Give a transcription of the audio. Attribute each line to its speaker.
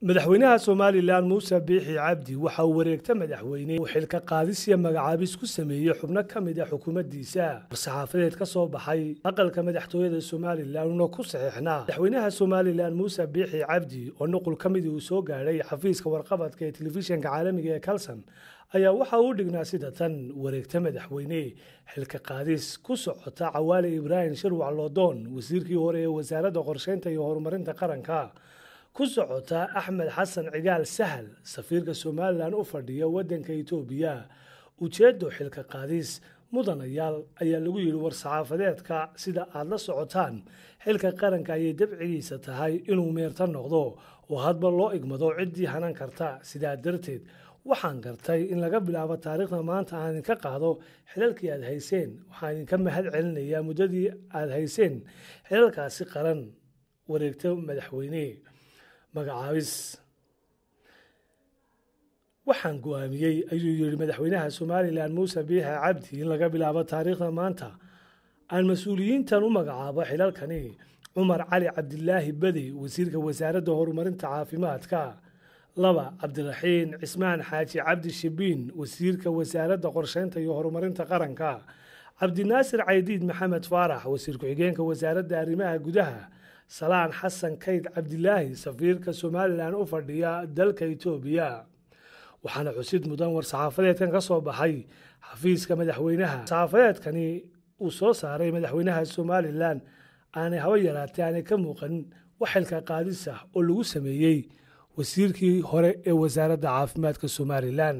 Speaker 1: madaxweynaha somalilan muuse biixi cabdi waxa uu wareegta madaxweyne uu xilka qaadis iyo magacaabis ku sameeyey xubno ka mid a ah xukuumaddiisa war-saxaafadeed ka soo baxay aqalka madaxtooyada somalilan una ku saxiixnaa madaxweynaha somalilan muuse biixi cabdi oo nuqul ka midii uu soo gaadhay xafiiska warqabadka ee telefishinka caalamiga ee kalson ayaa waxa uu dhignaa sida tan wareegta madaxweyne xilka qaadis ku socota cawaale ibraahim shirwac loodoon wasiirkii hore ee wasaaradda qorsheynta iyo horumarinta qaranka ku socota axmed xasan cigaal sahal safiirka somalilan u fadhiya waddanka itoobiya ujeeddo xilka qaadiis mudanayaal ayaa lagu yidhi war-saxaafadeedka sida aad la socotaan xilka qaranka ayay dabcigiisa tahay inuu meerto noqdo oo hadba loo igmado ciddii hanan karta sidaa darteed waxaan gartay in laga bilaabo taariikhda maanta aan idinka qaado xilalkii aad hayseen waxaan idinka mahad celinayaa muddadii aada hayseen xilalkaasi qaran wareegta madaxweyne magacaabis waxaan go-aamiyey ayuu yidhi madaxweynaha somalilan muuse biixe cabdi in laga bilaabo taariikhda maanta aan mas-uuliyiintan u magacaabo xilalkani cumar cali cabdilaahi badi wasiirka wasaaradda horumarinta caafimaadka laba cabdiraxiin cismaan xaaji cabdi shibiin wasiirka wasaaradda qorsheynta iyo horumarinta qaranka cabdinaasir caydiid maxamed faarax wasiir ku-xigeenka wasaaradda arrimaha gudaha salaan xasan kayd cabdilaahi safiirka somalilan u fadhiya dalka etoobiya waxaana xusid mudan war-saxaafadeedkan ka soo baxay xafiiska madaxweynaha saxaafadeedkani uu soo saaray madaxweynaha somalilan aanay haba yaraatay aanay ka muuqanin waxilka qaadis ah oo lagu sameeyey wasiirkii hore ee wasaaradda caafimaadka somalilan